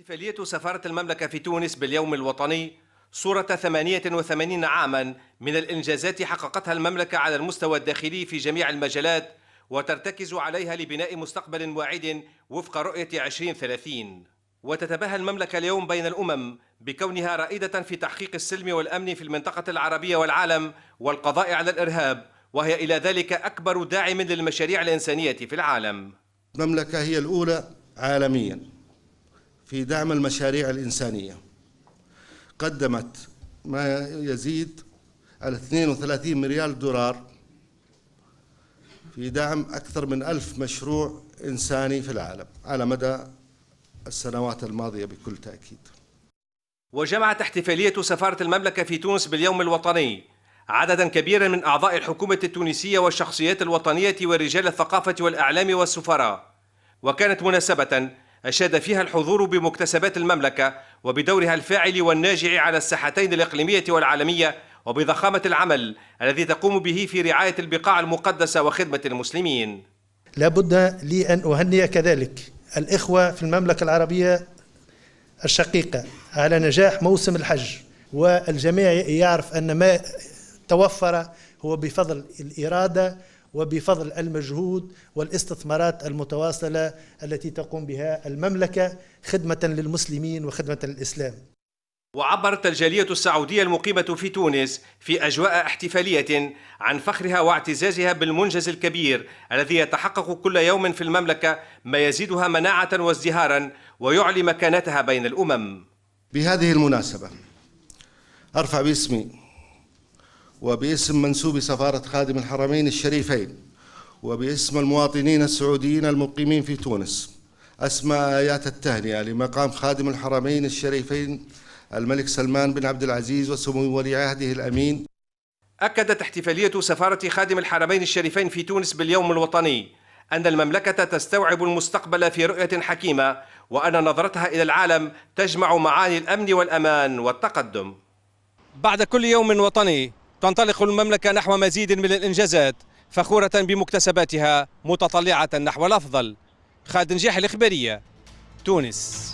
احتفالية سفارة المملكة في تونس باليوم الوطني صورة 88 عاما من الإنجازات حققتها المملكة على المستوى الداخلي في جميع المجالات وترتكز عليها لبناء مستقبل واعد وفق رؤية 2030 وتتباهى المملكة اليوم بين الأمم بكونها رائدة في تحقيق السلم والأمن في المنطقة العربية والعالم والقضاء على الإرهاب وهي إلى ذلك أكبر داعم للمشاريع الإنسانية في العالم المملكة هي الأولى عالمياً في دعم المشاريع الإنسانية قدمت ما يزيد على 32 مليار دولار في دعم أكثر من ألف مشروع إنساني في العالم على مدى السنوات الماضية بكل تأكيد وجمعت احتفالية سفارة المملكة في تونس باليوم الوطني عددا كبيرا من أعضاء الحكومة التونسية والشخصيات الوطنية ورجال الثقافة والإعلام والسفراء وكانت مناسبة أشاد فيها الحضور بمكتسبات المملكة وبدورها الفاعل والناجع على الساحتين الإقليمية والعالمية وبضخامة العمل الذي تقوم به في رعاية البقاع المقدسة وخدمة المسلمين لابد لي أن أهنئ كذلك الإخوة في المملكة العربية الشقيقة على نجاح موسم الحج والجميع يعرف أن ما توفر هو بفضل الإرادة وبفضل المجهود والاستثمارات المتواصلة التي تقوم بها المملكة خدمة للمسلمين وخدمة للإسلام وعبرت الجالية السعودية المقيمة في تونس في أجواء احتفالية عن فخرها واعتزازها بالمنجز الكبير الذي يتحقق كل يوم في المملكة ما يزيدها مناعة وازدهارا ويعلي مكانتها بين الأمم بهذه المناسبة أرفع باسمي وباسم منسوب سفارة خادم الحرمين الشريفين وباسم المواطنين السعوديين المقيمين في تونس أسمى آيات التهنئة لمقام خادم الحرمين الشريفين الملك سلمان بن عبد العزيز وسمو ولي عهده الأمين أكدت احتفالية سفارة خادم الحرمين الشريفين في تونس باليوم الوطني أن المملكة تستوعب المستقبل في رؤية حكيمة وأن نظرتها إلى العالم تجمع معاني الأمن والأمان والتقدم بعد كل يوم وطني تنطلق المملكة نحو مزيد من الإنجازات فخورة بمكتسباتها متطلعة نحو الأفضل خالد نجاح الإخبارية تونس